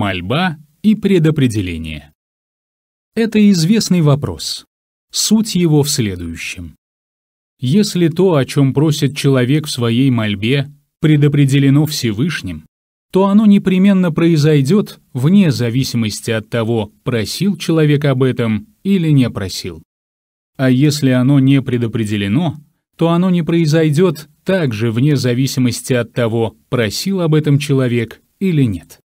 Мольба и предопределение. Это известный вопрос. Суть его в следующем. Если то, о чем просит человек в своей мольбе, предопределено Всевышним, то оно непременно произойдет вне зависимости от того, просил человек об этом или не просил. А если оно не предопределено, то оно не произойдет также вне зависимости от того, просил об этом человек или нет.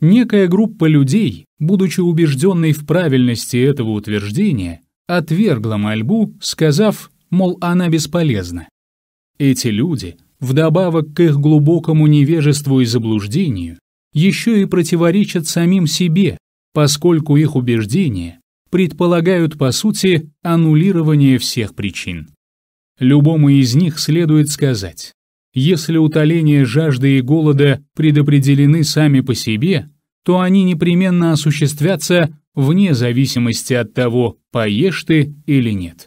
Некая группа людей, будучи убежденной в правильности этого утверждения, отвергла мольбу, сказав, мол, она бесполезна. Эти люди, вдобавок к их глубокому невежеству и заблуждению, еще и противоречат самим себе, поскольку их убеждения предполагают, по сути, аннулирование всех причин. Любому из них следует сказать, если утоление жажды и голода предопределены сами по себе, то они непременно осуществятся вне зависимости от того, поешь ты или нет.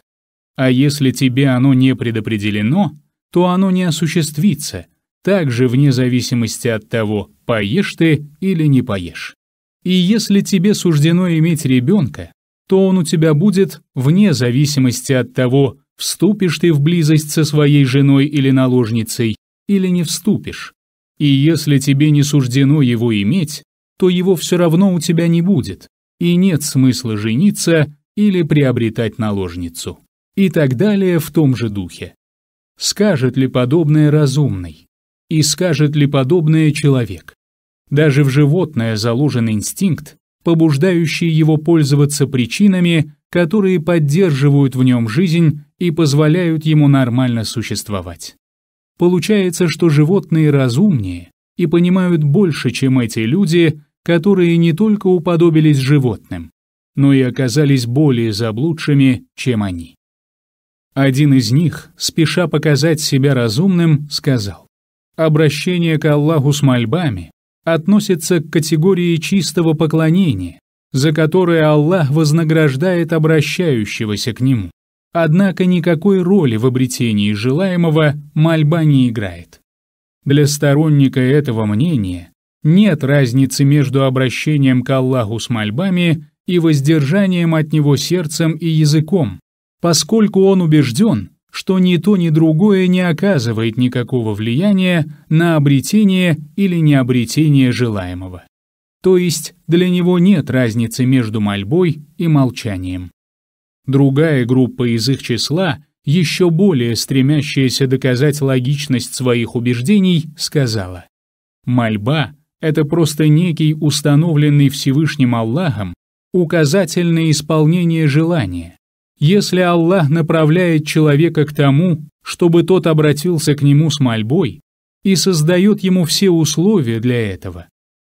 А если тебе оно не предопределено, то оно не осуществится, также вне зависимости от того, поешь ты или не поешь. И если тебе суждено иметь ребенка, то он у тебя будет вне зависимости от того, Вступишь ты в близость со своей женой или наложницей, или не вступишь. И если тебе не суждено его иметь, то его все равно у тебя не будет, и нет смысла жениться или приобретать наложницу. И так далее в том же духе. Скажет ли подобное разумный? И скажет ли подобное человек? Даже в животное заложен инстинкт, побуждающий его пользоваться причинами, которые поддерживают в нем жизнь и позволяют ему нормально существовать. Получается, что животные разумнее и понимают больше, чем эти люди, которые не только уподобились животным, но и оказались более заблудшими, чем они. Один из них, спеша показать себя разумным, сказал, «Обращение к Аллаху с мольбами относится к категории чистого поклонения, за которые Аллах вознаграждает обращающегося к Нему. Однако никакой роли в обретении желаемого мольба не играет. Для сторонника этого мнения нет разницы между обращением к Аллаху с мольбами и воздержанием от него сердцем и языком, поскольку он убежден, что ни то, ни другое не оказывает никакого влияния на обретение или необретение желаемого. То есть для него нет разницы между мольбой и молчанием. Другая группа из их числа, еще более стремящаяся доказать логичность своих убеждений, сказала «Мольба – это просто некий установленный Всевышним Аллахом указательное исполнение желания. Если Аллах направляет человека к тому, чтобы тот обратился к нему с мольбой и создает ему все условия для этого,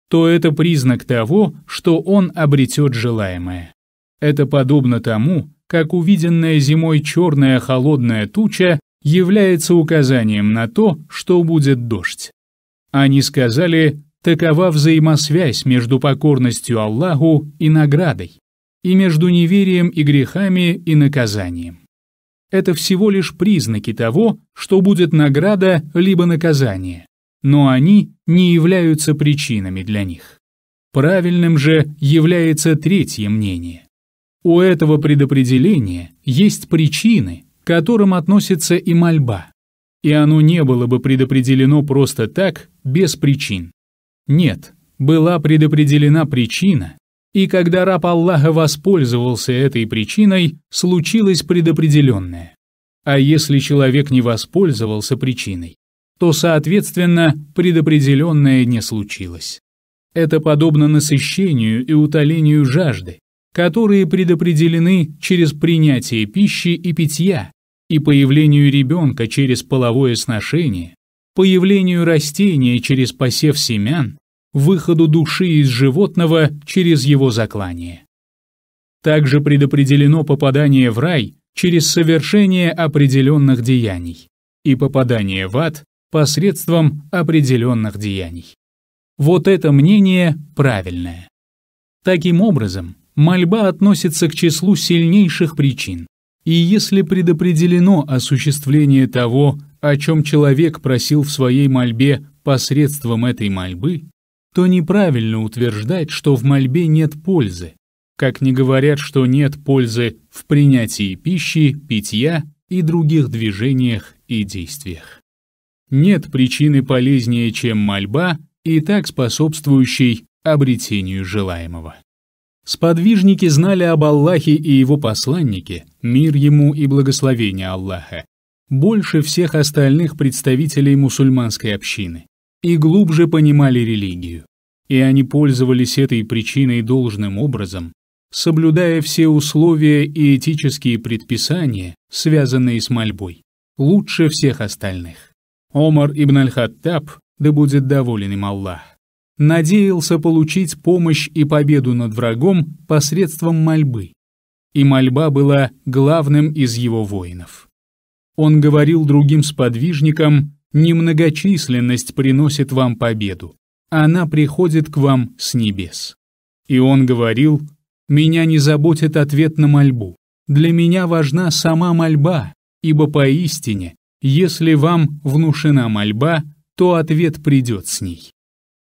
то это признак того, что он обретет желаемое. Это подобно тому, как увиденная зимой черная холодная туча является указанием на то, что будет дождь. Они сказали, такова взаимосвязь между покорностью Аллаху и наградой, и между неверием и грехами и наказанием. Это всего лишь признаки того, что будет награда либо наказание но они не являются причинами для них. Правильным же является третье мнение. У этого предопределения есть причины, к которым относится и мольба, и оно не было бы предопределено просто так, без причин. Нет, была предопределена причина, и когда раб Аллаха воспользовался этой причиной, случилось предопределенное. А если человек не воспользовался причиной, то, соответственно, предопределенное не случилось. Это подобно насыщению и утолению жажды, которые предопределены через принятие пищи и питья, и появлению ребенка через половое сношение, появлению растения через посев семян, выходу души из животного через его заклание. Также предопределено попадание в рай через совершение определенных деяний и попадание в ад посредством определенных деяний. Вот это мнение правильное. Таким образом, мольба относится к числу сильнейших причин, и если предопределено осуществление того, о чем человек просил в своей мольбе посредством этой мольбы, то неправильно утверждать, что в мольбе нет пользы, как не говорят, что нет пользы в принятии пищи, питья и других движениях и действиях. Нет причины полезнее, чем мольба, и так способствующей обретению желаемого. Сподвижники знали об Аллахе и его посланнике, мир ему и благословение Аллаха, больше всех остальных представителей мусульманской общины, и глубже понимали религию. И они пользовались этой причиной должным образом, соблюдая все условия и этические предписания, связанные с мольбой, лучше всех остальных. Омар ибн Аль-Хаттаб, да будет доволен им Аллах, надеялся получить помощь и победу над врагом посредством мольбы. И мольба была главным из его воинов. Он говорил другим сподвижникам, «Немногочисленность приносит вам победу, она приходит к вам с небес». И он говорил, «Меня не заботит ответ на мольбу, для меня важна сама мольба, ибо поистине если вам внушена мольба, то ответ придет с ней.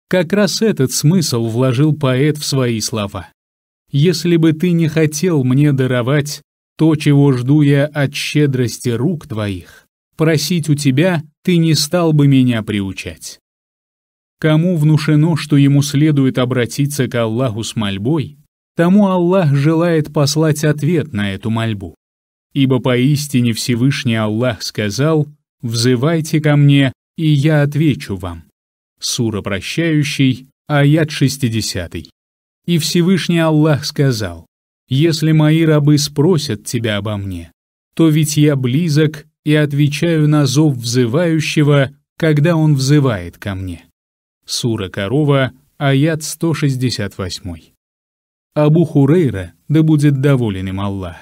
Как раз этот смысл вложил поэт в свои слова. «Если бы ты не хотел мне даровать то, чего жду я от щедрости рук твоих, просить у тебя ты не стал бы меня приучать». Кому внушено, что ему следует обратиться к Аллаху с мольбой, тому Аллах желает послать ответ на эту мольбу. Ибо поистине Всевышний Аллах сказал, «Взывайте ко мне, и я отвечу вам». Сура прощающий, аят 60. И Всевышний Аллах сказал, «Если мои рабы спросят тебя обо мне, то ведь я близок и отвечаю на зов взывающего, когда он взывает ко мне». Сура Корова, аят 168. Абу Хурейра, да будет доволен им Аллах,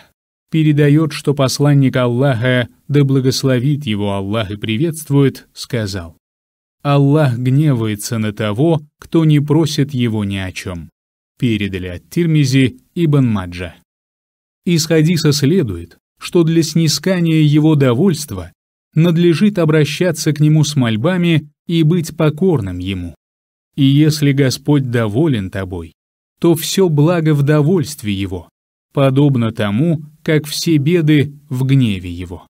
передает, что посланник Аллаха, да благословит его Аллах и приветствует, сказал, «Аллах гневается на того, кто не просит его ни о чем». Передали от Тирмизи Ибн Маджа. Из хадиса следует, что для снискания его довольства надлежит обращаться к нему с мольбами и быть покорным ему. И если Господь доволен тобой, то все благо в довольстве его, подобно тому, как все беды в гневе его.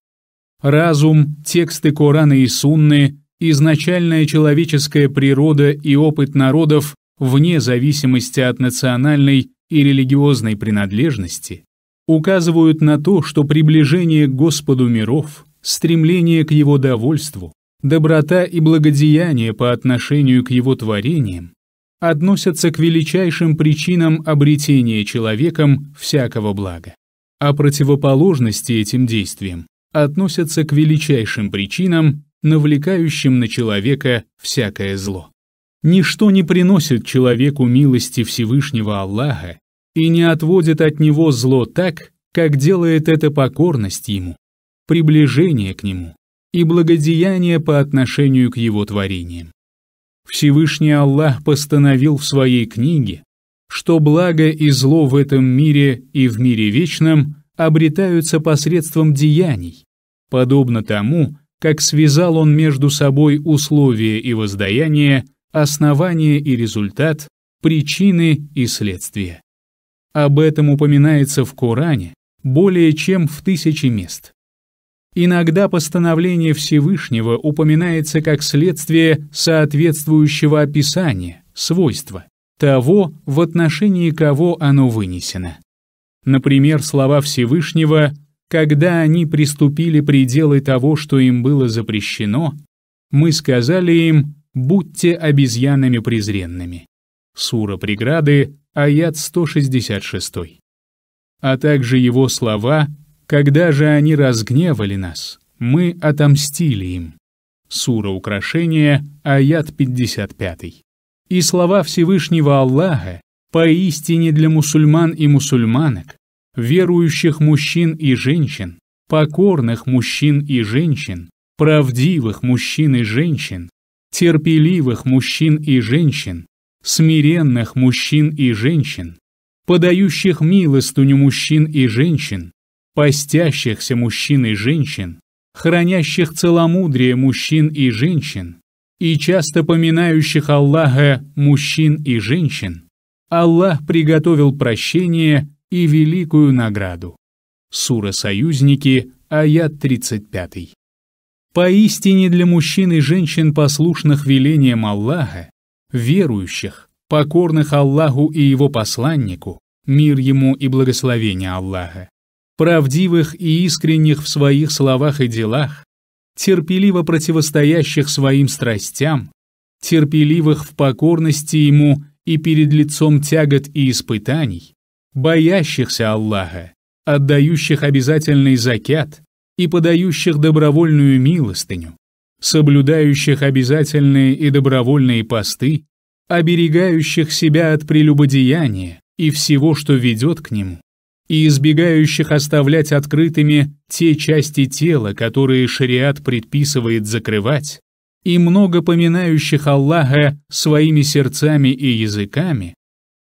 Разум, тексты Корана и Сунны, изначальная человеческая природа и опыт народов вне зависимости от национальной и религиозной принадлежности, указывают на то, что приближение к Господу миров, стремление к Его довольству, доброта и благодеяние по отношению к Его творениям относятся к величайшим причинам обретения человеком всякого блага а противоположности этим действиям относятся к величайшим причинам, навлекающим на человека всякое зло. Ничто не приносит человеку милости Всевышнего Аллаха и не отводит от него зло так, как делает это покорность ему, приближение к нему и благодеяние по отношению к его творениям. Всевышний Аллах постановил в своей книге, что благо и зло в этом мире и в мире вечном обретаются посредством деяний, подобно тому, как связал он между собой условия и воздаяние, основание и результат, причины и следствия. Об этом упоминается в Коране более чем в тысячи мест. Иногда постановление Всевышнего упоминается как следствие соответствующего описания, свойства того, в отношении кого оно вынесено. Например, слова Всевышнего «Когда они приступили пределы того, что им было запрещено, мы сказали им «Будьте обезьянами презренными». Сура преграды, аят 166. А также его слова «Когда же они разгневали нас, мы отомстили им». Сура украшения, аят 55. И слова Всевышнего Аллаха поистине для мусульман и мусульманок, верующих мужчин и женщин, покорных мужчин и женщин, правдивых мужчин и женщин, терпеливых мужчин и женщин, смиренных мужчин и женщин, подающих милостыню мужчин и женщин, постящихся мужчин и женщин, хранящих целомудрие мужчин и женщин, и часто поминающих Аллаха мужчин и женщин, Аллах приготовил прощение и великую награду. Сура «Союзники», аят 35. Поистине для мужчин и женщин, послушных велениям Аллаха, верующих, покорных Аллаху и Его посланнику, мир ему и благословение Аллаха, правдивых и искренних в своих словах и делах, терпеливо противостоящих своим страстям, терпеливых в покорности Ему и перед лицом тягот и испытаний, боящихся Аллаха, отдающих обязательный закят и подающих добровольную милостыню, соблюдающих обязательные и добровольные посты, оберегающих себя от прелюбодеяния и всего, что ведет к нему, и избегающих оставлять открытыми те части тела, которые шариат предписывает закрывать, и много поминающих Аллаха своими сердцами и языками,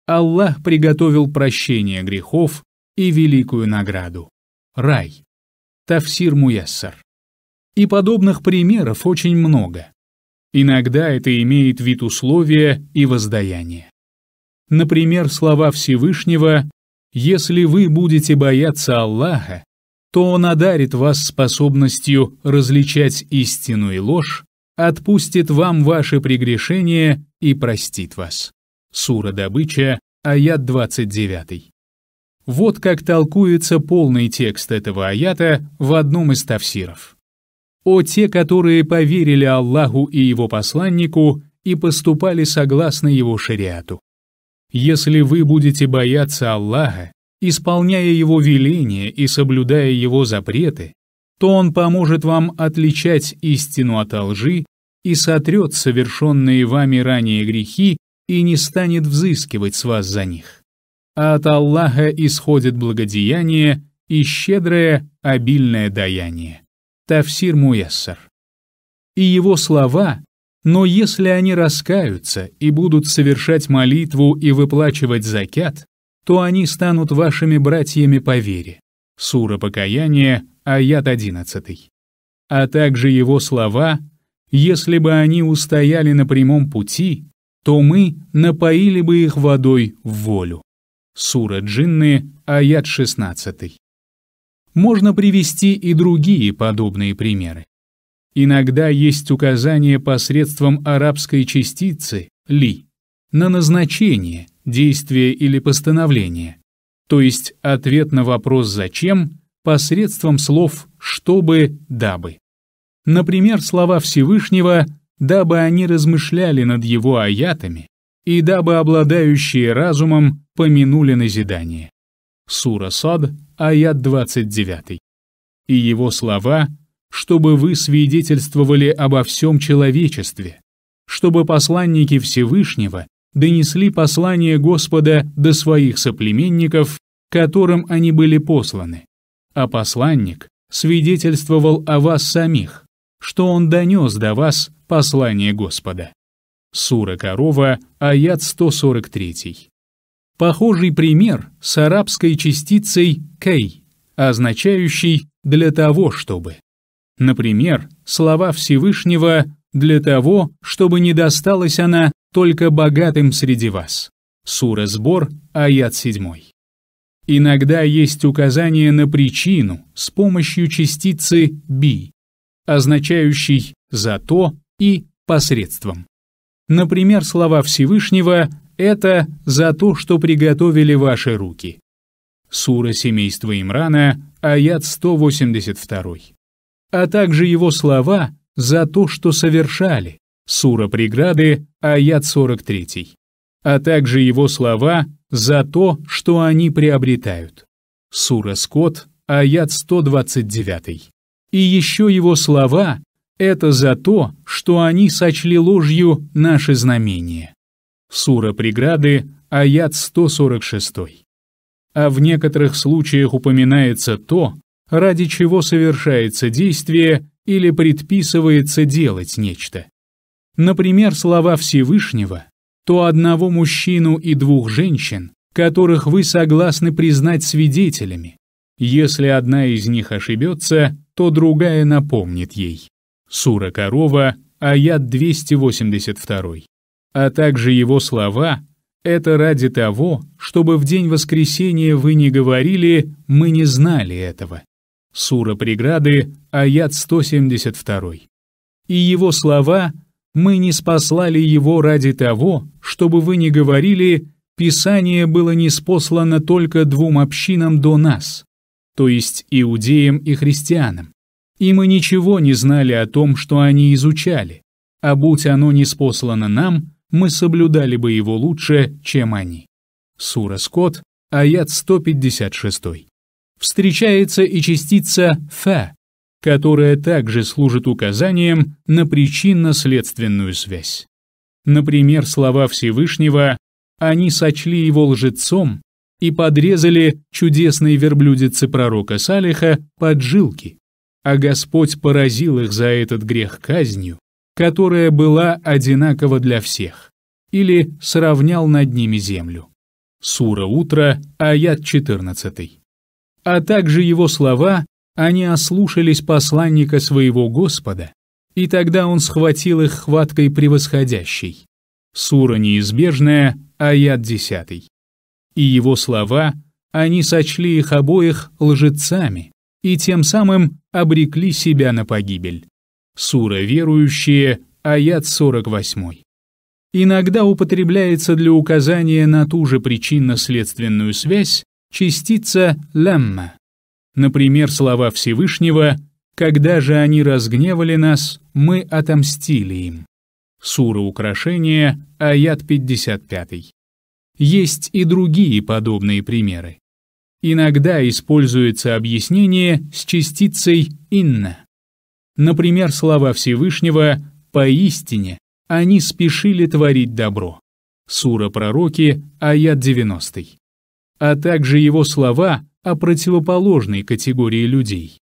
Аллах приготовил прощение грехов и великую награду – рай. Тафсир Муяссар. И подобных примеров очень много. Иногда это имеет вид условия и воздаяния. Например, слова Всевышнего если вы будете бояться Аллаха, то Он одарит вас способностью различать истину и ложь, отпустит вам ваши прегрешения и простит вас. Сура Добыча, аят 29. Вот как толкуется полный текст этого аята в одном из тавсиров. «О те, которые поверили Аллаху и Его посланнику и поступали согласно Его шариату». Если вы будете бояться Аллаха, исполняя Его веления и соблюдая Его запреты, то Он поможет вам отличать истину от лжи и сотрет совершенные вами ранее грехи и не станет взыскивать с вас за них. А от Аллаха исходит благодеяние и щедрое обильное даяние. Тафсир Муяссар. И его слова но если они раскаются и будут совершать молитву и выплачивать закят, то они станут вашими братьями по вере. Сура Покаяния, аят 11. А также его слова «Если бы они устояли на прямом пути, то мы напоили бы их водой в волю». Сура Джинны, аят 16. Можно привести и другие подобные примеры. Иногда есть указание посредством арабской частицы «ли» на назначение, действие или постановление, то есть ответ на вопрос «зачем» посредством слов «чтобы», «дабы». Например, слова Всевышнего «дабы они размышляли над его аятами» и «дабы обладающие разумом помянули назидание». Сура Сад, аят 29. И его слова – чтобы вы свидетельствовали обо всем человечестве, чтобы посланники Всевышнего донесли послание Господа до своих соплеменников, которым они были посланы. А посланник свидетельствовал о вас самих, что он донес до вас послание Господа. Сура Корова, аят 143. Похожий пример с арабской частицей «кей», означающий «для того, чтобы». Например, слова Всевышнего «для того, чтобы не досталась она только богатым среди вас». Сура Сбор, аят 7. Иногда есть указание на причину с помощью частицы «би», означающей за то и «посредством». Например, слова Всевышнего «это за то, что приготовили ваши руки». Сура семейства Имрана, аят 182 а также его слова за то, что совершали. Сура преграды, аят 43. А также его слова за то, что они приобретают. Сура Скот, аят 129. И еще его слова — это за то, что они сочли ложью наши знамения. Сура преграды, аят 146. А в некоторых случаях упоминается то, ради чего совершается действие или предписывается делать нечто. Например, слова Всевышнего «то одного мужчину и двух женщин, которых вы согласны признать свидетелями. Если одна из них ошибется, то другая напомнит ей». Сура Корова, аят 282. А также его слова «это ради того, чтобы в день воскресения вы не говорили, мы не знали этого». Сура преграды, аят 172. И его слова «Мы не спаслали его ради того, чтобы вы не говорили, Писание было неспослано только двум общинам до нас, то есть иудеям и христианам. И мы ничего не знали о том, что они изучали, а будь оно неспослано нам, мы соблюдали бы его лучше, чем они». Сура Скот, аят 156 встречается и частица фэ, которая также служит указанием на причинно-следственную связь. Например, слова Всевышнего «они сочли его лжецом» и подрезали чудесной верблюдице пророка Салиха под жилки, а Господь поразил их за этот грех казнью, которая была одинакова для всех, или сравнял над ними землю. Сура Утра, аят 14 а также его слова, они ослушались посланника своего Господа, и тогда он схватил их хваткой превосходящей. Сура неизбежная, аят десятый. И его слова, они сочли их обоих лжецами, и тем самым обрекли себя на погибель. Сура верующие, аят сорок восьмой. Иногда употребляется для указания на ту же причинно-следственную связь, частица «лямма». Например, слова Всевышнего «Когда же они разгневали нас, мы отомстили им». Сура украшения, аят 55. Есть и другие подобные примеры. Иногда используется объяснение с частицей «инна». Например, слова Всевышнего «поистине» они спешили творить добро. Сура пророки, аят 90 а также его слова о противоположной категории людей.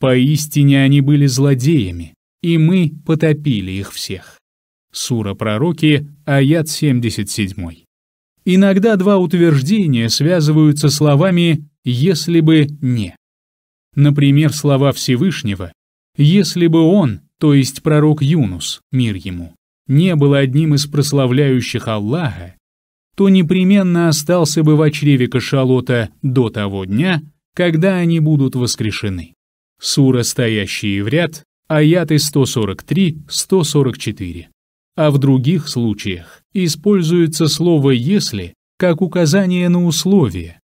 Поистине они были злодеями, и мы потопили их всех. Сура Пророки, аят 77. Иногда два утверждения связываются словами «если бы не». Например, слова Всевышнего «если бы он, то есть пророк Юнус, мир ему, не был одним из прославляющих Аллаха, то непременно остался бы в чреве кашалота до того дня, когда они будут воскрешены. Сура, стоящие в ряд, аяты 143-144. А в других случаях используется слово «если» как указание на условие.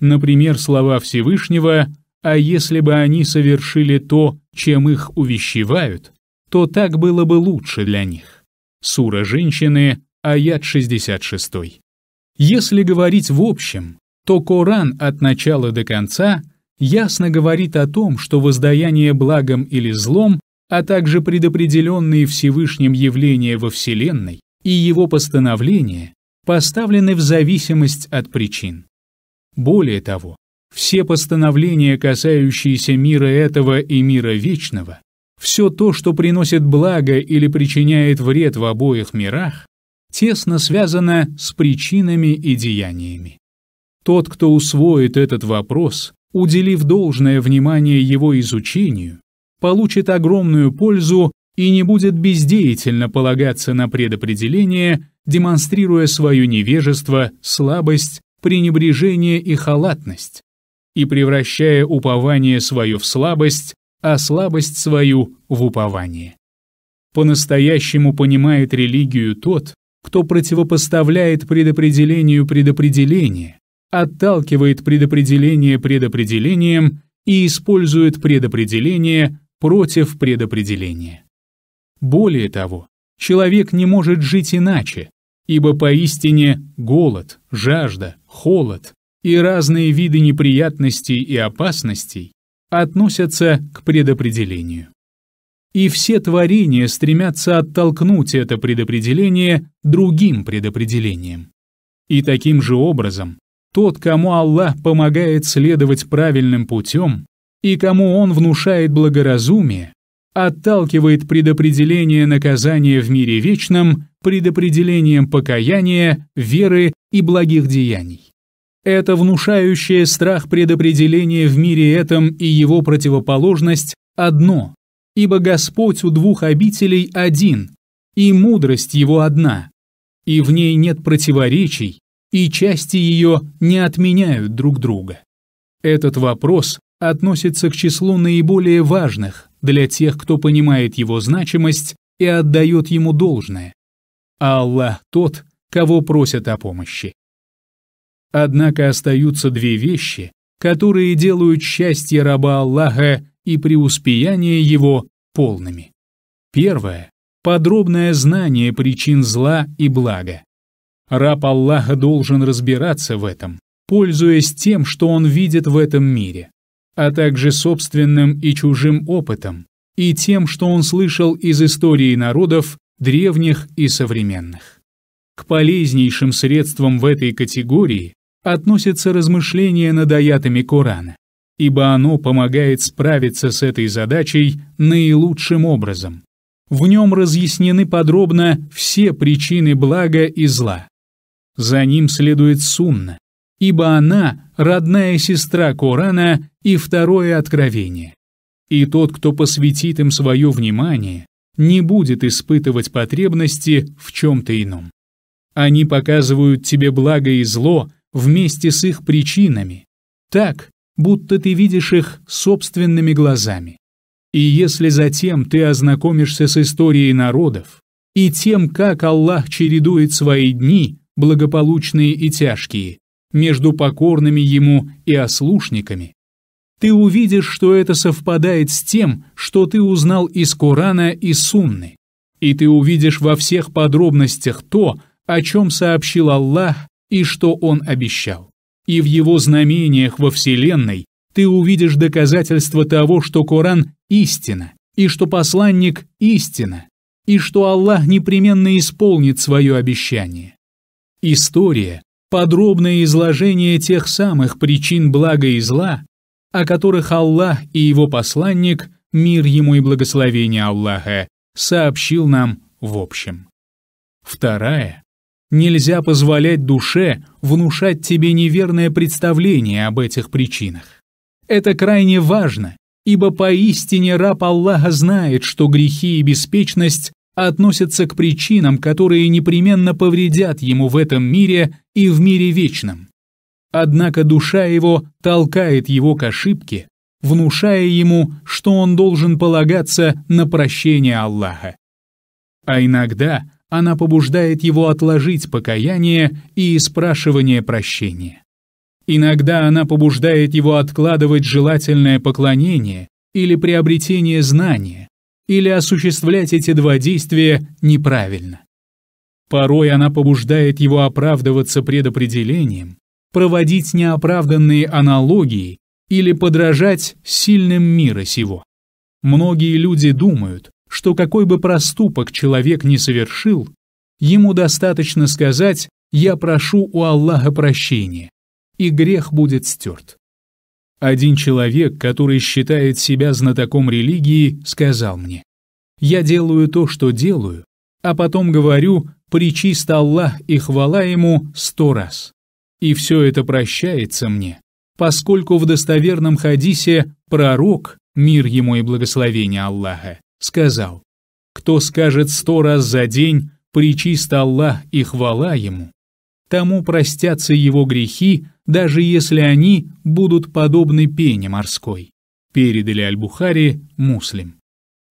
Например, слова Всевышнего «А если бы они совершили то, чем их увещевают, то так было бы лучше для них». Сура «Женщины», аят 66. Если говорить в общем, то Коран от начала до конца ясно говорит о том, что воздаяние благом или злом, а также предопределенные Всевышним явления во Вселенной и его постановления поставлены в зависимость от причин. Более того, все постановления, касающиеся мира этого и мира вечного, все то, что приносит благо или причиняет вред в обоих мирах, тесно связана с причинами и деяниями. Тот, кто усвоит этот вопрос, уделив должное внимание его изучению, получит огромную пользу и не будет бездеятельно полагаться на предопределение, демонстрируя свое невежество, слабость, пренебрежение и халатность, и превращая упование свое в слабость, а слабость свою в упование. По-настоящему понимает религию тот, кто противопоставляет предопределению предопределение, отталкивает предопределение предопределением и использует предопределение против предопределения. Более того, человек не может жить иначе, ибо поистине голод, жажда, холод и разные виды неприятностей и опасностей относятся к предопределению и все творения стремятся оттолкнуть это предопределение другим предопределением. И таким же образом, тот, кому Аллах помогает следовать правильным путем, и кому Он внушает благоразумие, отталкивает предопределение наказания в мире вечном предопределением покаяния, веры и благих деяний. Это внушающее страх предопределение в мире этом и его противоположность одно, Ибо Господь у двух обителей один, и мудрость его одна, и в ней нет противоречий, и части ее не отменяют друг друга. Этот вопрос относится к числу наиболее важных для тех, кто понимает его значимость и отдает ему должное. Аллах тот, кого просят о помощи. Однако остаются две вещи, которые делают счастье раба Аллаха и преуспеяние его полными. Первое – подробное знание причин зла и блага. Раб Аллаха должен разбираться в этом, пользуясь тем, что он видит в этом мире, а также собственным и чужим опытом, и тем, что он слышал из истории народов, древних и современных. К полезнейшим средствам в этой категории относятся размышления над аятами Корана, ибо оно помогает справиться с этой задачей наилучшим образом. В нем разъяснены подробно все причины блага и зла. За ним следует сунна, ибо она – родная сестра Корана и второе откровение. И тот, кто посвятит им свое внимание, не будет испытывать потребности в чем-то ином. Они показывают тебе благо и зло вместе с их причинами. Так будто ты видишь их собственными глазами. И если затем ты ознакомишься с историей народов и тем, как Аллах чередует свои дни, благополучные и тяжкие, между покорными Ему и ослушниками, ты увидишь, что это совпадает с тем, что ты узнал из Корана и Сунны, и ты увидишь во всех подробностях то, о чем сообщил Аллах и что Он обещал и в его знамениях во Вселенной ты увидишь доказательство того, что Коран – истина, и что посланник – истина, и что Аллах непременно исполнит свое обещание. История – подробное изложение тех самых причин блага и зла, о которых Аллах и его посланник, мир ему и благословение Аллаха, сообщил нам в общем. Вторая Нельзя позволять душе внушать тебе неверное представление об этих причинах. Это крайне важно, ибо поистине раб Аллаха знает, что грехи и беспечность относятся к причинам, которые непременно повредят ему в этом мире и в мире вечном. Однако душа его толкает его к ошибке, внушая ему, что он должен полагаться на прощение Аллаха. А иногда она побуждает его отложить покаяние и спрашивание прощения. Иногда она побуждает его откладывать желательное поклонение или приобретение знания, или осуществлять эти два действия неправильно. Порой она побуждает его оправдываться предопределением, проводить неоправданные аналогии или подражать сильным мира сего. Многие люди думают, что какой бы проступок человек ни совершил, ему достаточно сказать «я прошу у Аллаха прощения», и грех будет стерт. Один человек, который считает себя знатоком религии, сказал мне «я делаю то, что делаю, а потом говорю «причист Аллах и хвала ему сто раз». И все это прощается мне, поскольку в достоверном хадисе пророк, мир ему и благословение Аллаха, сказал, «Кто скажет сто раз за день, причист Аллах и хвала Ему, тому простятся его грехи, даже если они будут подобны пене морской». Передали Аль-Бухари муслим.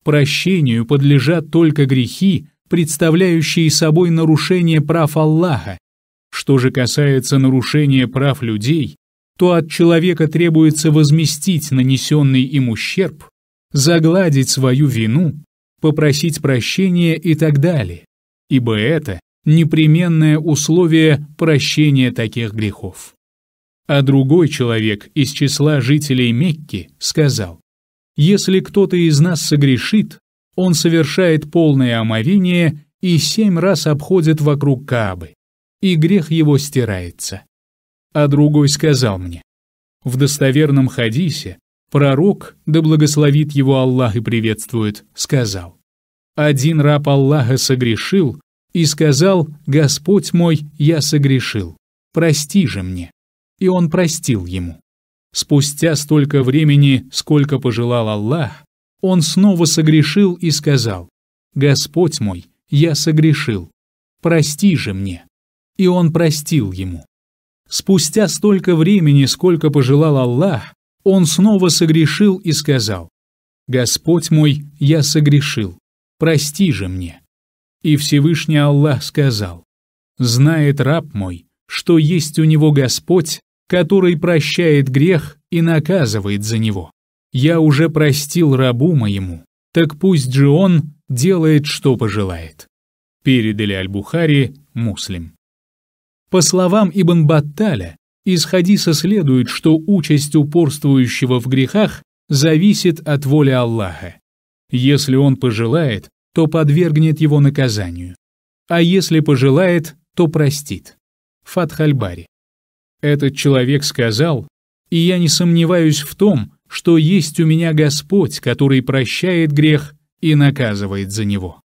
Прощению подлежат только грехи, представляющие собой нарушение прав Аллаха. Что же касается нарушения прав людей, то от человека требуется возместить нанесенный им ущерб загладить свою вину, попросить прощения и так далее, ибо это непременное условие прощения таких грехов. А другой человек из числа жителей Мекки сказал, «Если кто-то из нас согрешит, он совершает полное омовение и семь раз обходит вокруг Каабы, и грех его стирается». А другой сказал мне, «В достоверном хадисе Пророк, да благословит его Аллах и приветствует, сказал, «Один раб Аллаха согрешил и сказал, «Господь мой, я согрешил, прости же мне». И он простил ему. Спустя столько времени, сколько пожелал Аллах, он снова согрешил и сказал, «Господь мой, я согрешил, прости же мне». И он простил ему. Спустя столько времени, сколько пожелал Аллах, он снова согрешил и сказал, «Господь мой, я согрешил, прости же мне». И Всевышний Аллах сказал, «Знает раб мой, что есть у него Господь, который прощает грех и наказывает за него. Я уже простил рабу моему, так пусть же он делает, что пожелает». Передали Аль-Бухари, Муслим. По словам Ибн Батталя, из хадиса следует, что участь упорствующего в грехах зависит от воли Аллаха. Если он пожелает, то подвергнет его наказанию. А если пожелает, то простит. Фатхальбари. Этот человек сказал, «И я не сомневаюсь в том, что есть у меня Господь, который прощает грех и наказывает за него».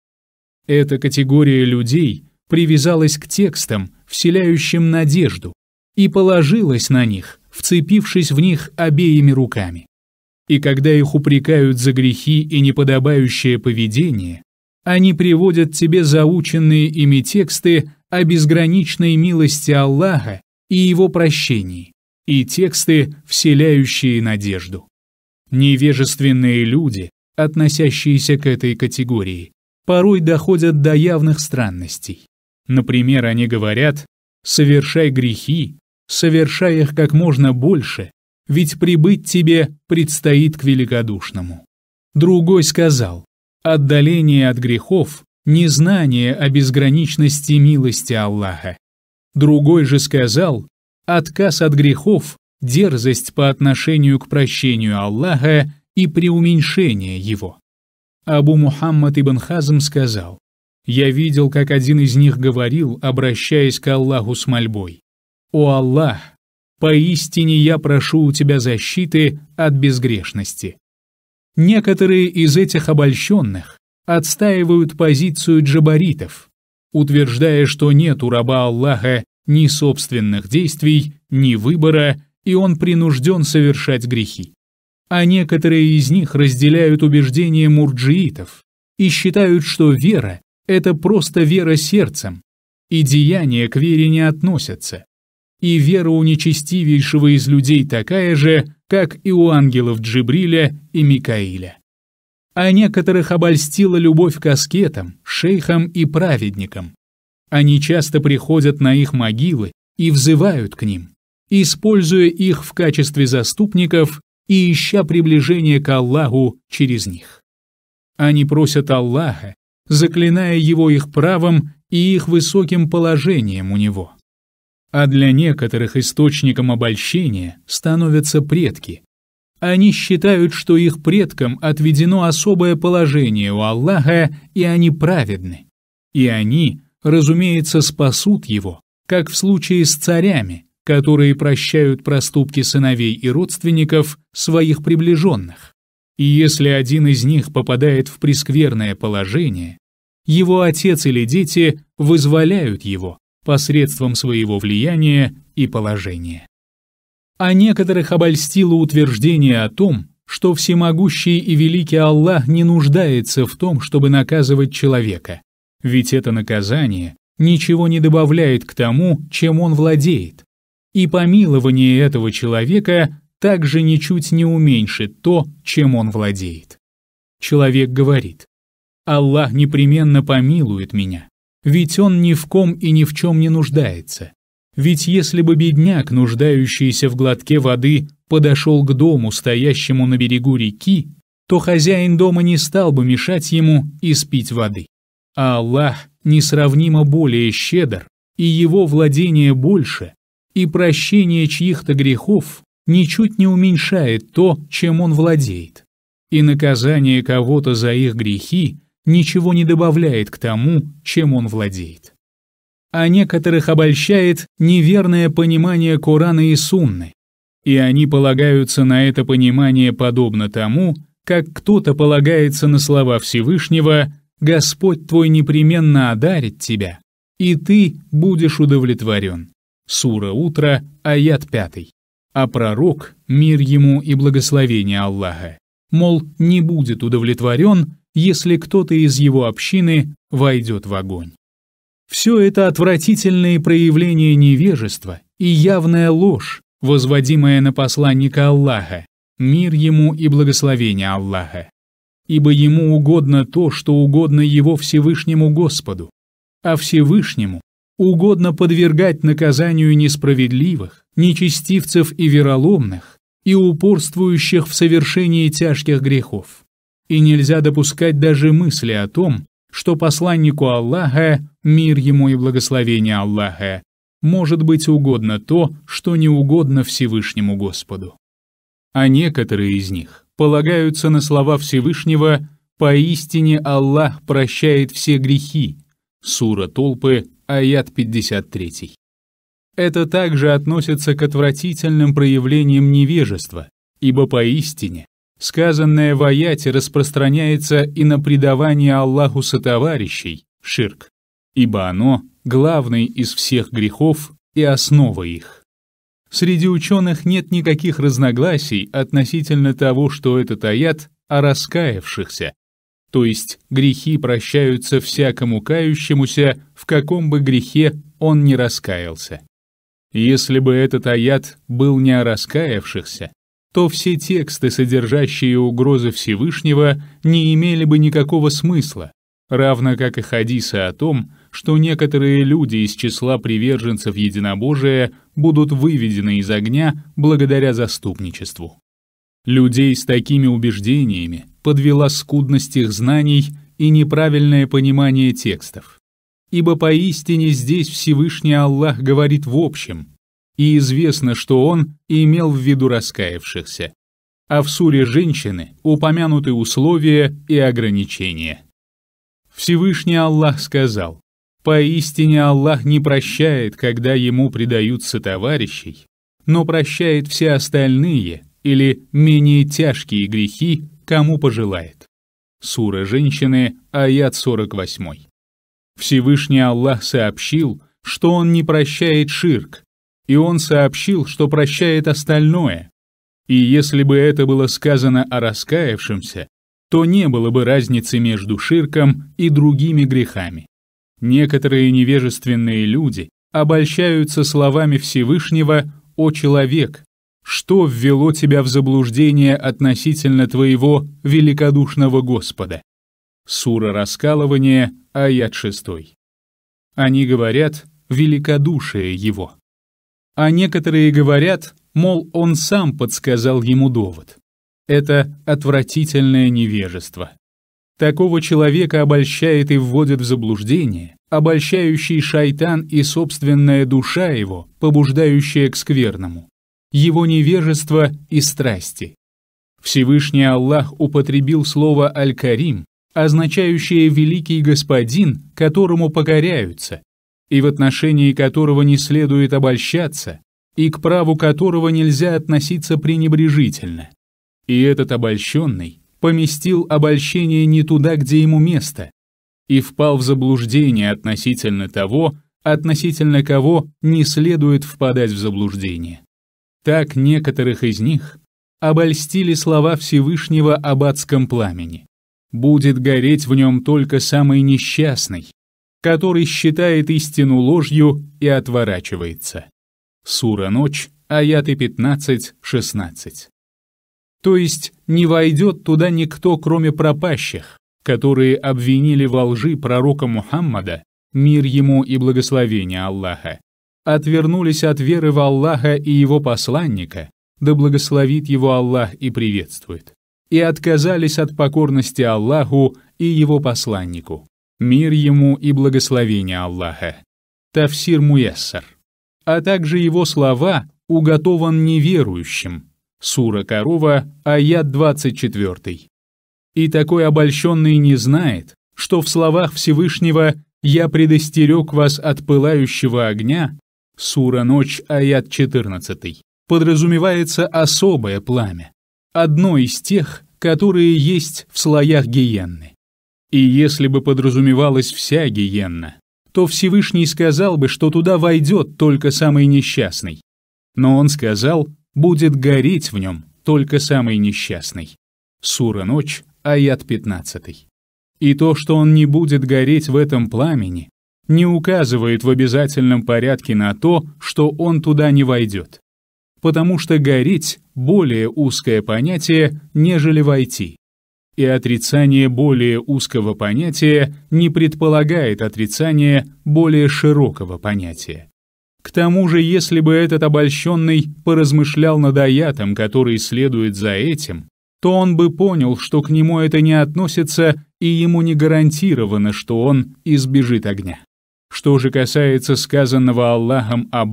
Эта категория людей привязалась к текстам, вселяющим надежду, и положилась на них, вцепившись в них обеими руками. И когда их упрекают за грехи и неподобающее поведение, они приводят тебе заученные ими тексты о безграничной милости Аллаха и его прощении, и тексты, вселяющие надежду. Невежественные люди, относящиеся к этой категории, порой доходят до явных странностей. Например, они говорят «совершай грехи, совершай их как можно больше, ведь прибыть тебе предстоит к великодушному. Другой сказал, отдаление от грехов – незнание о безграничности милости Аллаха. Другой же сказал, отказ от грехов – дерзость по отношению к прощению Аллаха и преуменьшение его. Абу Мухаммад ибн Хазм сказал, «Я видел, как один из них говорил, обращаясь к Аллаху с мольбой. «О Аллах, поистине я прошу у Тебя защиты от безгрешности». Некоторые из этих обольщенных отстаивают позицию джабаритов, утверждая, что нет у раба Аллаха ни собственных действий, ни выбора, и он принужден совершать грехи. А некоторые из них разделяют убеждения мурджиитов и считают, что вера – это просто вера сердцем, и деяния к вере не относятся и вера у нечестивейшего из людей такая же, как и у ангелов Джибриля и Микаиля. А некоторых обольстила любовь к аскетам, шейхам и праведникам. Они часто приходят на их могилы и взывают к ним, используя их в качестве заступников и ища приближение к Аллаху через них. Они просят Аллаха, заклиная его их правом и их высоким положением у него а для некоторых источником обольщения становятся предки. Они считают, что их предкам отведено особое положение у Аллаха, и они праведны. И они, разумеется, спасут его, как в случае с царями, которые прощают проступки сыновей и родственников своих приближенных. И если один из них попадает в прескверное положение, его отец или дети вызволяют его, посредством своего влияния и положения. А некоторых обольстило утверждение о том, что всемогущий и великий Аллах не нуждается в том, чтобы наказывать человека, ведь это наказание ничего не добавляет к тому, чем он владеет, и помилование этого человека также ничуть не уменьшит то, чем он владеет. Человек говорит, «Аллах непременно помилует меня, ведь он ни в ком и ни в чем не нуждается. Ведь если бы бедняк, нуждающийся в глотке воды, подошел к дому, стоящему на берегу реки, то хозяин дома не стал бы мешать ему испить воды. А Аллах несравнимо более щедр, и его владение больше, и прощение чьих-то грехов ничуть не уменьшает то, чем он владеет. И наказание кого-то за их грехи ничего не добавляет к тому, чем он владеет. А некоторых обольщает неверное понимание Корана и Сунны, и они полагаются на это понимание подобно тому, как кто-то полагается на слова Всевышнего «Господь твой непременно одарит тебя, и ты будешь удовлетворен». Сура Утро, аят 5. А пророк, мир ему и благословение Аллаха, мол, не будет удовлетворен, если кто-то из его общины войдет в огонь. Все это отвратительные проявления невежества и явная ложь, возводимая на посланника Аллаха, мир ему и благословение Аллаха. Ибо ему угодно то, что угодно его Всевышнему Господу, а Всевышнему угодно подвергать наказанию несправедливых, нечестивцев и вероломных, и упорствующих в совершении тяжких грехов и нельзя допускать даже мысли о том, что посланнику Аллаха, мир ему и благословение Аллаха, может быть угодно то, что не угодно Всевышнему Господу. А некоторые из них полагаются на слова Всевышнего «Поистине Аллах прощает все грехи» Сура Толпы, аят 53. Это также относится к отвратительным проявлениям невежества, ибо поистине Сказанное в аяте распространяется и на предавание Аллаху сотоварищей, ширк, ибо оно — главный из всех грехов и основа их. Среди ученых нет никаких разногласий относительно того, что этот аят о раскаявшихся, то есть грехи прощаются всякому кающемуся, в каком бы грехе он ни раскаялся. Если бы этот аят был не о раскаявшихся, то все тексты, содержащие угрозы Всевышнего, не имели бы никакого смысла, равно как и хадисы о том, что некоторые люди из числа приверженцев единобожия будут выведены из огня благодаря заступничеству. Людей с такими убеждениями подвела скудность их знаний и неправильное понимание текстов. Ибо поистине здесь Всевышний Аллах говорит в общем, и известно, что он имел в виду раскаявшихся. А в суре женщины упомянуты условия и ограничения. Всевышний Аллах сказал, «Поистине Аллах не прощает, когда ему предаются товарищей, но прощает все остальные или менее тяжкие грехи, кому пожелает». Сура женщины, аят 48. Всевышний Аллах сообщил, что он не прощает ширк, и он сообщил, что прощает остальное. И если бы это было сказано о раскаявшемся, то не было бы разницы между ширком и другими грехами. Некоторые невежественные люди обольщаются словами Всевышнего «О человек», что ввело тебя в заблуждение относительно твоего великодушного Господа. Сура раскалывания, аят 6. Они говорят «великодушие его» а некоторые говорят, мол, он сам подсказал ему довод. Это отвратительное невежество. Такого человека обольщает и вводит в заблуждение, обольщающий шайтан и собственная душа его, побуждающая к скверному. Его невежество и страсти. Всевышний Аллах употребил слово «Аль-Карим», означающее «великий господин», которому покоряются, и в отношении которого не следует обольщаться, и к праву которого нельзя относиться пренебрежительно. И этот обольщенный поместил обольщение не туда, где ему место, и впал в заблуждение относительно того, относительно кого не следует впадать в заблуждение. Так некоторых из них обольстили слова Всевышнего об адском пламени. «Будет гореть в нем только самый несчастный, который считает истину ложью и отворачивается. Сура «Ночь», аяты 15-16. То есть не войдет туда никто, кроме пропащих, которые обвинили во лжи пророка Мухаммада, мир ему и благословение Аллаха, отвернулись от веры в Аллаха и его посланника, да благословит его Аллах и приветствует, и отказались от покорности Аллаху и его посланнику. Мир ему и благословение Аллаха. Тафсир Муяссар. А также его слова «уготован неверующим». Сура Корова, аят 24. И такой обольщенный не знает, что в словах Всевышнего «Я предостерег вас от пылающего огня» Сура Ночь, аят 14, подразумевается особое пламя, одно из тех, которые есть в слоях гиенны. И если бы подразумевалась вся гиенна, то Всевышний сказал бы, что туда войдет только самый несчастный. Но он сказал, будет гореть в нем только самый несчастный. Сура «Ночь», аят 15. И то, что он не будет гореть в этом пламени, не указывает в обязательном порядке на то, что он туда не войдет. Потому что гореть — более узкое понятие, нежели войти и отрицание более узкого понятия не предполагает отрицание более широкого понятия. К тому же, если бы этот обольщенный поразмышлял над аятом, который следует за этим, то он бы понял, что к нему это не относится, и ему не гарантировано, что он избежит огня. Что же касается сказанного Аллахом о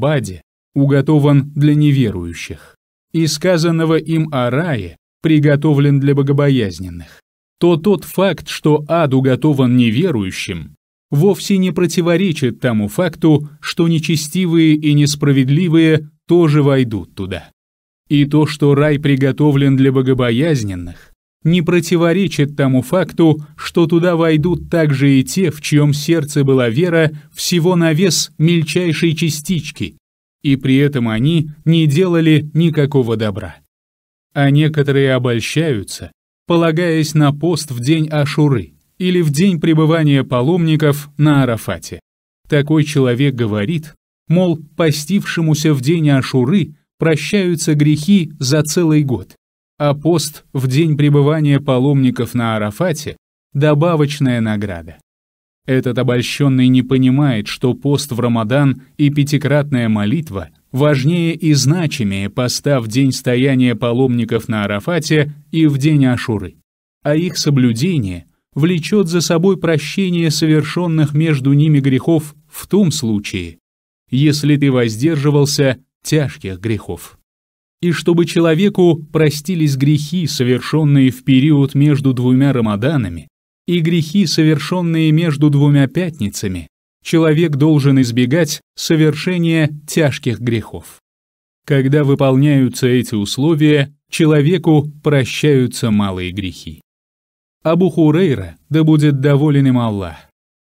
уготован для неверующих, и сказанного им о рае, приготовлен для богобоязненных, то тот факт, что ад уготован неверующим, вовсе не противоречит тому факту, что нечестивые и несправедливые тоже войдут туда. И то, что рай приготовлен для богобоязненных, не противоречит тому факту, что туда войдут также и те, в чьем сердце была вера всего на вес мельчайшей частички, и при этом они не делали никакого добра а некоторые обольщаются, полагаясь на пост в день Ашуры или в день пребывания паломников на Арафате. Такой человек говорит, мол, постившемуся в день Ашуры прощаются грехи за целый год, а пост в день пребывания паломников на Арафате – добавочная награда. Этот обольщенный не понимает, что пост в Рамадан и пятикратная молитва важнее и значимее поста в день стояния паломников на Арафате и в день Ашуры, а их соблюдение влечет за собой прощение совершенных между ними грехов в том случае, если ты воздерживался тяжких грехов. И чтобы человеку простились грехи, совершенные в период между двумя Рамаданами, и грехи, совершенные между двумя пятницами, человек должен избегать совершения тяжких грехов. Когда выполняются эти условия, человеку прощаются малые грехи. Абу Хурейра, да будет доволен им Аллах,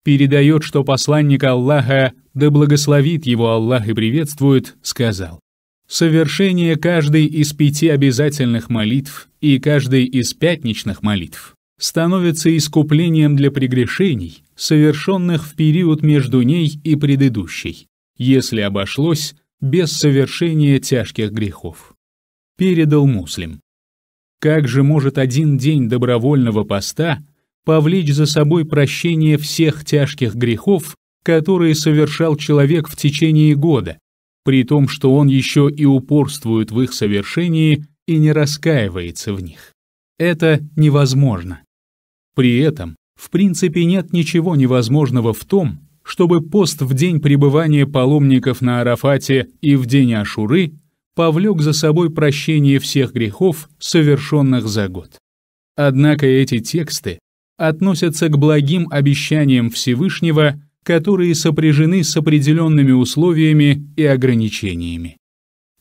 передает, что посланник Аллаха, да благословит его Аллах и приветствует, сказал, «Совершение каждой из пяти обязательных молитв и каждой из пятничных молитв становится искуплением для прегрешений, совершенных в период между ней и предыдущей, если обошлось без совершения тяжких грехов. Передал муслим. Как же может один день добровольного поста повлечь за собой прощение всех тяжких грехов, которые совершал человек в течение года, при том, что он еще и упорствует в их совершении и не раскаивается в них? Это невозможно. При этом, в принципе, нет ничего невозможного в том, чтобы пост в день пребывания паломников на Арафате и в день Ашуры повлек за собой прощение всех грехов, совершенных за год. Однако эти тексты относятся к благим обещаниям Всевышнего, которые сопряжены с определенными условиями и ограничениями.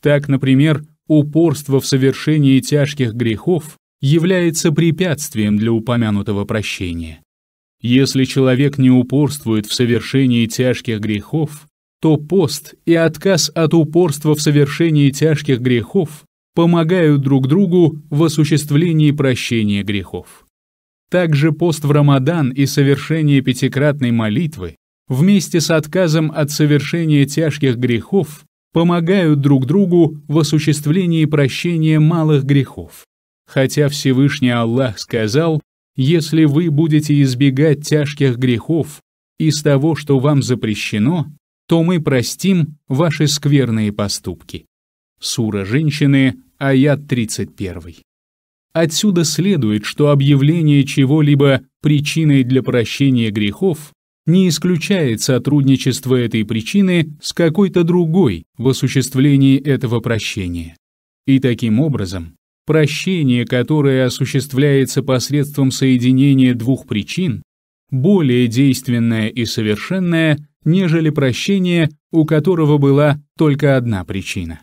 Так, например, упорство в совершении тяжких грехов является препятствием для упомянутого прощения. Если человек не упорствует в совершении тяжких грехов, то пост и отказ от упорства в совершении тяжких грехов помогают друг другу в осуществлении прощения грехов. Также пост в Рамадан и совершение пятикратной молитвы вместе с отказом от совершения тяжких грехов помогают друг другу в осуществлении прощения малых грехов хотя Всевышний Аллах сказал, «Если вы будете избегать тяжких грехов из того, что вам запрещено, то мы простим ваши скверные поступки». Сура «Женщины», аят 31. Отсюда следует, что объявление чего-либо причиной для прощения грехов не исключает сотрудничество этой причины с какой-то другой в осуществлении этого прощения. И таким образом Прощение, которое осуществляется посредством соединения двух причин, более действенное и совершенное, нежели прощение, у которого была только одна причина.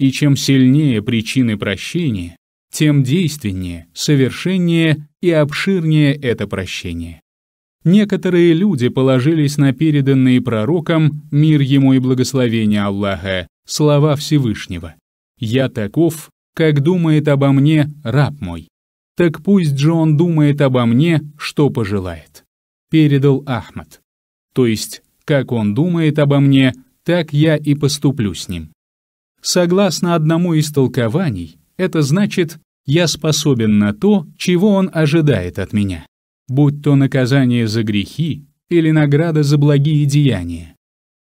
И чем сильнее причины прощения, тем действеннее, совершеннее и обширнее это прощение. Некоторые люди положились на переданные пророком мир ему и благословение Аллаха, слова Всевышнего. «Я таков, как думает обо мне раб мой. Так пусть же он думает обо мне, что пожелает. Передал Ахмад. То есть, как он думает обо мне, так я и поступлю с ним. Согласно одному из толкований, это значит, я способен на то, чего он ожидает от меня, будь то наказание за грехи или награда за благие деяния.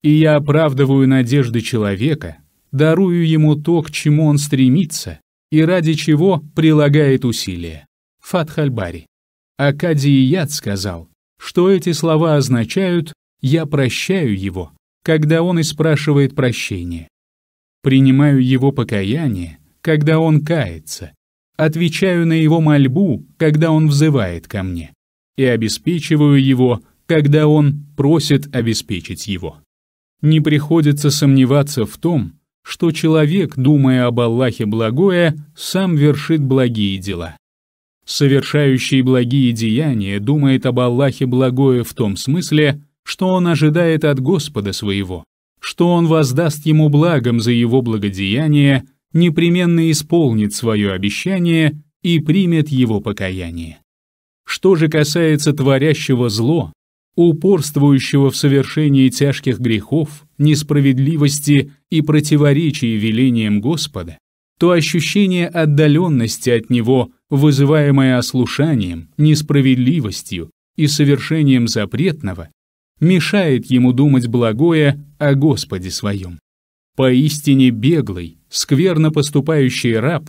И я оправдываю надежды человека, дарую ему то, к чему он стремится и ради чего прилагает усилия. Фатхальбари. Яд сказал, что эти слова означают «я прощаю его», когда он и спрашивает прощения. Принимаю его покаяние, когда он кается. Отвечаю на его мольбу, когда он взывает ко мне. И обеспечиваю его, когда он просит обеспечить его. Не приходится сомневаться в том, что человек, думая об Аллахе благое, сам вершит благие дела. Совершающий благие деяния думает об Аллахе благое в том смысле, что он ожидает от Господа своего, что он воздаст ему благом за его благодеяние, непременно исполнит свое обещание и примет его покаяние. Что же касается творящего зло, упорствующего в совершении тяжких грехов, несправедливости и противоречии велениям Господа, то ощущение отдаленности от Него, вызываемое ослушанием, несправедливостью и совершением запретного, мешает ему думать благое о Господе своем. Поистине беглый, скверно поступающий раб,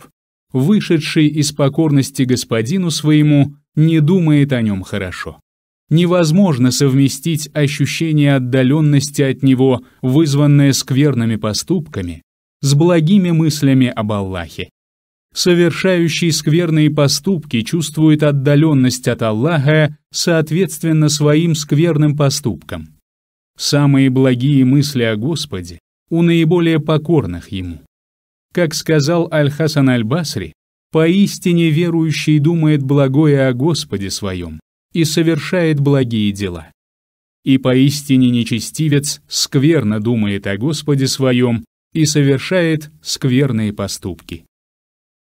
вышедший из покорности господину своему, не думает о нем хорошо невозможно совместить ощущение отдаленности от него, вызванное скверными поступками, с благими мыслями об Аллахе. Совершающий скверные поступки чувствует отдаленность от Аллаха соответственно своим скверным поступкам. Самые благие мысли о Господе у наиболее покорных Ему. Как сказал Аль-Хасан Аль-Басри, «Поистине верующий думает благое о Господе своем, и совершает благие дела. И поистине нечестивец скверно думает о Господе своем и совершает скверные поступки.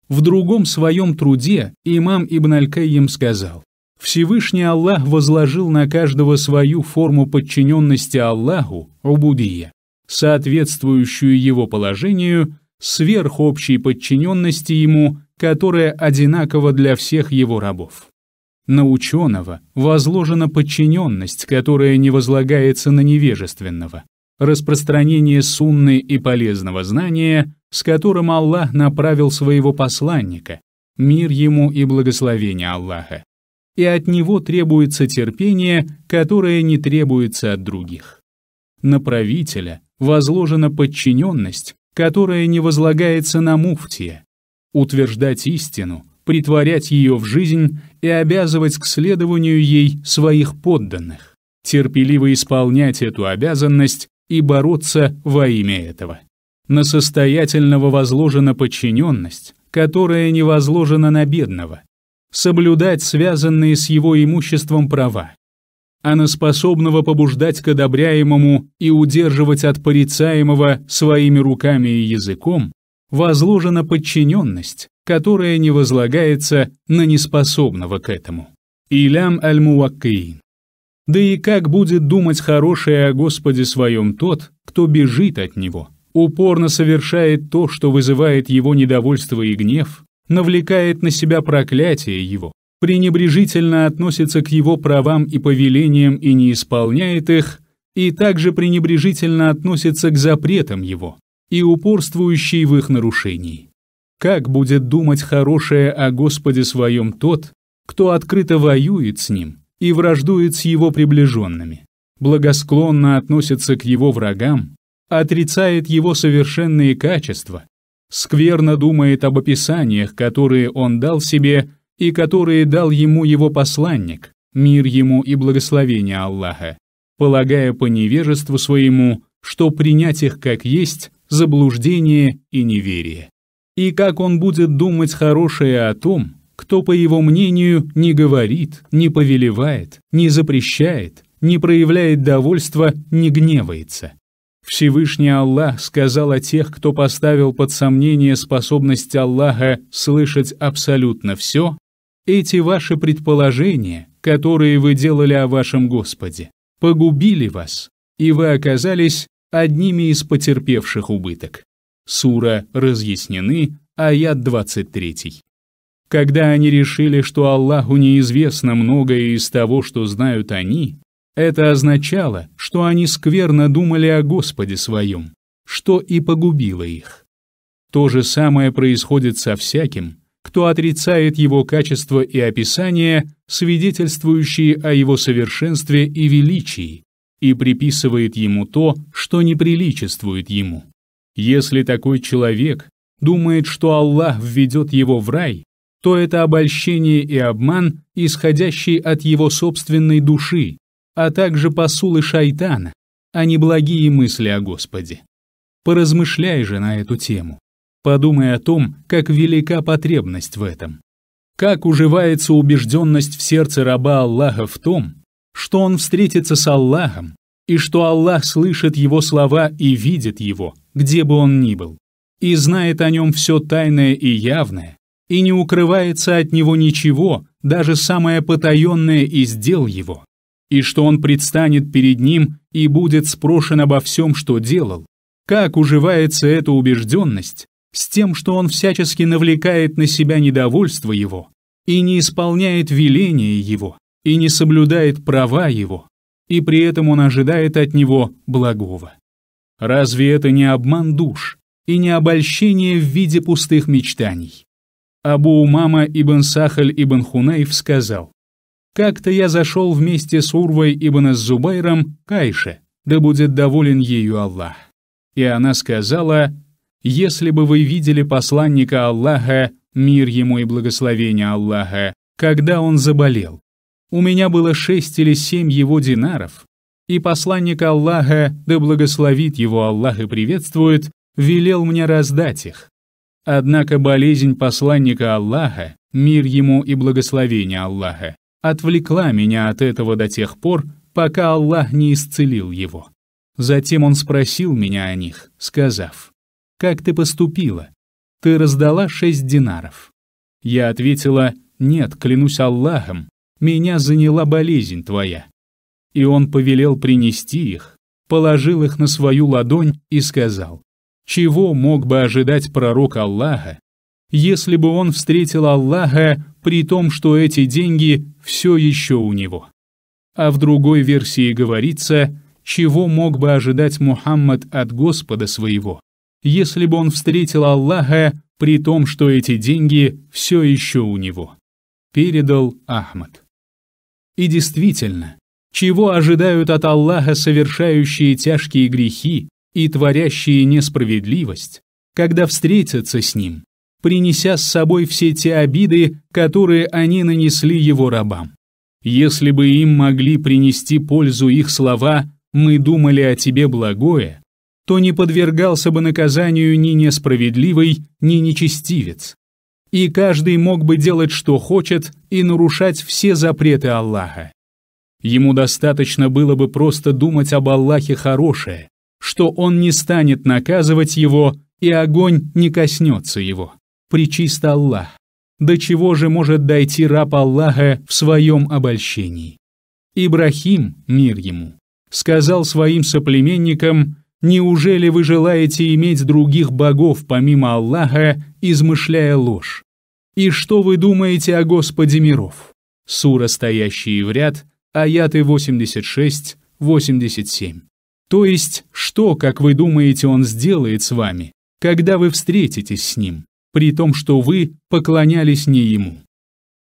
В другом своем труде имам Ибн аль Кайем сказал, «Всевышний Аллах возложил на каждого свою форму подчиненности Аллаху, убудия, соответствующую его положению, сверх общей подчиненности ему, которая одинакова для всех его рабов». На ученого возложена подчиненность, которая не возлагается на невежественного. Распространение сунны и полезного знания, с которым Аллах направил своего посланника, мир ему и благословение Аллаха. И от него требуется терпение, которое не требуется от других. На правителя возложена подчиненность, которая не возлагается на муфтия. Утверждать истину, притворять ее в жизнь и обязывать к следованию ей своих подданных, терпеливо исполнять эту обязанность и бороться во имя этого. На состоятельного возложена подчиненность, которая не возложена на бедного, соблюдать связанные с его имуществом права, а на способного побуждать к одобряемому и удерживать от порицаемого своими руками и языком возложена подчиненность, которое не возлагается на неспособного к этому. Илям аль-Муаккин. Да и как будет думать хорошее о Господе своем тот, кто бежит от Него, упорно совершает то, что вызывает его недовольство и гнев, навлекает на себя проклятие его, пренебрежительно относится к его правам и повелениям и не исполняет их, и также пренебрежительно относится к запретам его и упорствующий в их нарушении. Как будет думать хорошее о Господе своем тот, кто открыто воюет с ним и враждует с его приближенными, благосклонно относится к его врагам, отрицает его совершенные качества, скверно думает об описаниях, которые он дал себе и которые дал ему его посланник, мир ему и благословение Аллаха, полагая по невежеству своему, что принять их как есть – заблуждение и неверие. И как он будет думать хорошее о том, кто, по его мнению, не говорит, не повелевает, не запрещает, не проявляет довольства, не гневается. Всевышний Аллах сказал о тех, кто поставил под сомнение способность Аллаха слышать абсолютно все, эти ваши предположения, которые вы делали о вашем Господе, погубили вас, и вы оказались одними из потерпевших убыток. Сура разъяснены, аят 23. Когда они решили, что Аллаху неизвестно многое из того, что знают они, это означало, что они скверно думали о Господе своем, что и погубило их. То же самое происходит со всяким, кто отрицает его качества и описания, свидетельствующие о его совершенстве и величии, и приписывает ему то, что неприличествует ему. Если такой человек думает, что Аллах введет его в рай, то это обольщение и обман, исходящий от его собственной души, а также посулы шайтана, а не благие мысли о Господе. Поразмышляй же на эту тему. Подумай о том, как велика потребность в этом. Как уживается убежденность в сердце раба Аллаха в том, что он встретится с Аллахом, и что Аллах слышит его слова и видит его – где бы он ни был, и знает о нем все тайное и явное, и не укрывается от него ничего, даже самое потаенное из дел его, и что он предстанет перед ним и будет спрошен обо всем, что делал, как уживается эта убежденность с тем, что он всячески навлекает на себя недовольство его и не исполняет веления его, и не соблюдает права его, и при этом он ожидает от него благого. Разве это не обман душ и не обольщение в виде пустых мечтаний? Абу Умама ибн Сахаль ибн Хунейф сказал, «Как-то я зашел вместе с Урвой ибн Аззубайром к Айше, да будет доволен ею Аллах». И она сказала, «Если бы вы видели посланника Аллаха, мир ему и благословение Аллаха, когда он заболел, у меня было шесть или семь его динаров, и посланник Аллаха, да благословит его Аллах и приветствует, велел мне раздать их. Однако болезнь посланника Аллаха, мир ему и благословение Аллаха, отвлекла меня от этого до тех пор, пока Аллах не исцелил его. Затем он спросил меня о них, сказав, «Как ты поступила? Ты раздала шесть динаров». Я ответила, «Нет, клянусь Аллахом, меня заняла болезнь твоя, и он повелел принести их, положил их на свою ладонь и сказал, «Чего мог бы ожидать пророк Аллаха, если бы он встретил Аллаха, при том, что эти деньги все еще у него?» А в другой версии говорится, «Чего мог бы ожидать Мухаммад от Господа своего, если бы он встретил Аллаха, при том, что эти деньги все еще у него?» Передал Ахмад. И действительно, чего ожидают от Аллаха совершающие тяжкие грехи и творящие несправедливость, когда встретятся с Ним, принеся с собой все те обиды, которые они нанесли Его рабам. Если бы им могли принести пользу их слова «Мы думали о тебе благое», то не подвергался бы наказанию ни несправедливый, ни нечестивец. И каждый мог бы делать, что хочет, и нарушать все запреты Аллаха. Ему достаточно было бы просто думать об Аллахе хорошее, что он не станет наказывать его, и огонь не коснется его. Причист Аллах. До чего же может дойти раб Аллаха в своем обольщении? Ибрахим, мир ему, сказал своим соплеменникам, «Неужели вы желаете иметь других богов помимо Аллаха, измышляя ложь? И что вы думаете о Господе миров?» Сура, стоящие в ряд, аяты 86-87. То есть, что, как вы думаете, он сделает с вами, когда вы встретитесь с ним, при том, что вы поклонялись не ему?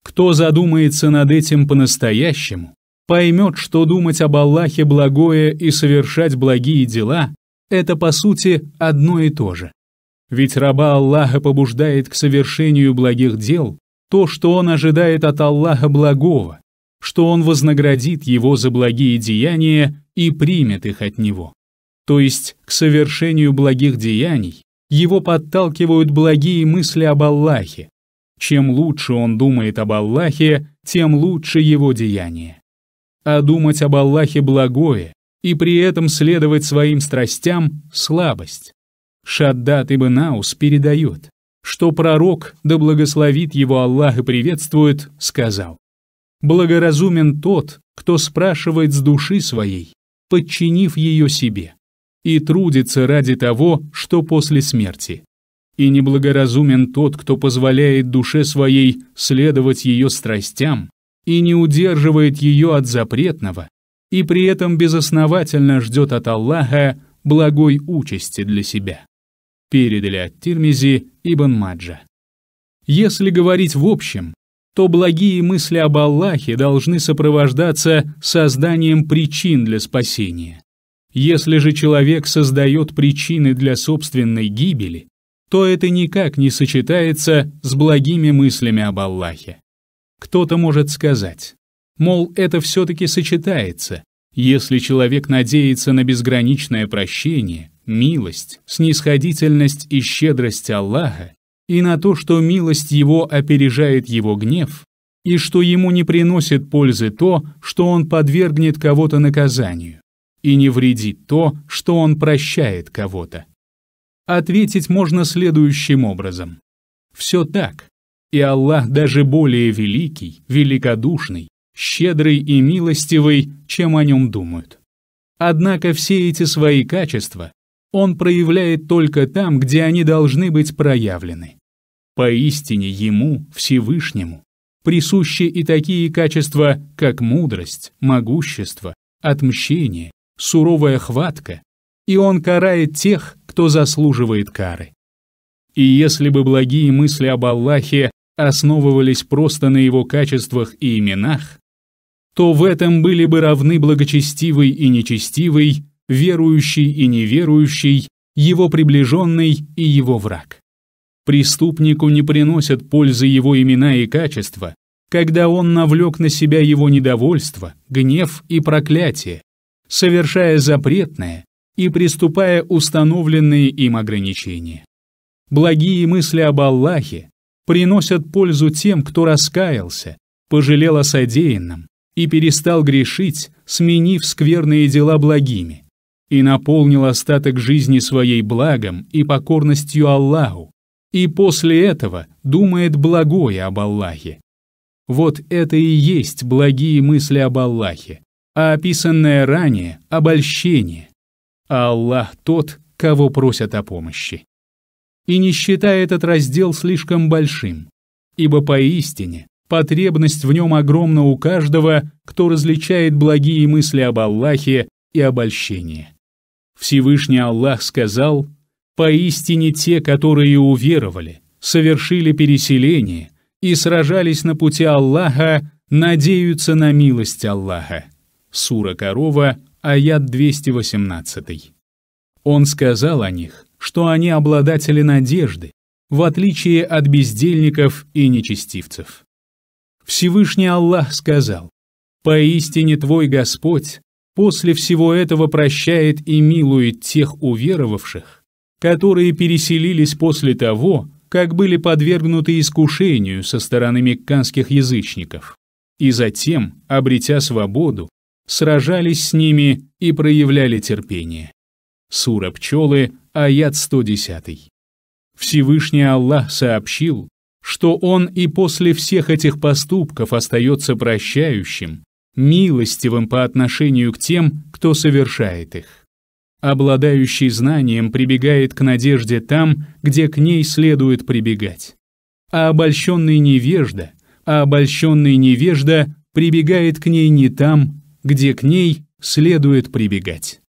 Кто задумается над этим по-настоящему, поймет, что думать об Аллахе благое и совершать благие дела – это, по сути, одно и то же. Ведь раба Аллаха побуждает к совершению благих дел то, что он ожидает от Аллаха благого, что он вознаградит его за благие деяния и примет их от него. То есть к совершению благих деяний его подталкивают благие мысли об Аллахе. Чем лучше он думает об Аллахе, тем лучше его деяние. А думать об Аллахе благое и при этом следовать своим страстям – слабость. Шаддат ибн Аус передает, что пророк, да благословит его Аллах и приветствует, сказал Благоразумен тот, кто спрашивает с души своей, подчинив ее себе, и трудится ради того, что после смерти. И неблагоразумен тот, кто позволяет душе своей следовать ее страстям и не удерживает ее от запретного, и при этом безосновательно ждет от Аллаха благой участи для себя. Передали от Тирмизи Ибн Маджа. Если говорить в общем, то благие мысли об Аллахе должны сопровождаться созданием причин для спасения. Если же человек создает причины для собственной гибели, то это никак не сочетается с благими мыслями об Аллахе. Кто-то может сказать, мол, это все-таки сочетается, если человек надеется на безграничное прощение, милость, снисходительность и щедрость Аллаха, и на то, что милость его опережает его гнев, и что ему не приносит пользы то, что он подвергнет кого-то наказанию, и не вредит то, что он прощает кого-то. Ответить можно следующим образом. Все так, и Аллах даже более великий, великодушный, щедрый и милостивый, чем о нем думают. Однако все эти свои качества он проявляет только там, где они должны быть проявлены. Поистине ему, Всевышнему, присущи и такие качества, как мудрость, могущество, отмщение, суровая хватка, и он карает тех, кто заслуживает кары. И если бы благие мысли об Аллахе основывались просто на его качествах и именах, то в этом были бы равны благочестивый и нечестивый, верующий и неверующий, его приближенный и его враг. Преступнику не приносят пользы его имена и качества, когда он навлек на себя его недовольство, гнев и проклятие, совершая запретное и приступая установленные им ограничения. Благие мысли об Аллахе приносят пользу тем, кто раскаялся, пожалел о содеянном и перестал грешить, сменив скверные дела благими и наполнил остаток жизни своей благом и покорностью Аллаху, и после этого думает благое об Аллахе. Вот это и есть благие мысли об Аллахе, а описанное ранее — обольщение. А Аллах тот, кого просят о помощи. И не считай этот раздел слишком большим, ибо поистине потребность в нем огромна у каждого, кто различает благие мысли об Аллахе и обольщение. Всевышний Аллах сказал, «Поистине те, которые уверовали, совершили переселение и сражались на пути Аллаха, надеются на милость Аллаха». Сура Корова, аят 218. Он сказал о них, что они обладатели надежды, в отличие от бездельников и нечестивцев. Всевышний Аллах сказал, «Поистине твой Господь после всего этого прощает и милует тех уверовавших, которые переселились после того, как были подвергнуты искушению со стороны мекканских язычников, и затем, обретя свободу, сражались с ними и проявляли терпение. Сура пчелы, аят 110. Всевышний Аллах сообщил, что Он и после всех этих поступков остается прощающим милостивым по отношению к тем, кто совершает их. Обладающий знанием прибегает к надежде там, где к ней следует прибегать. А обольщенный невежда, а обольщенный невежда прибегает к ней не там, где к ней следует прибегать.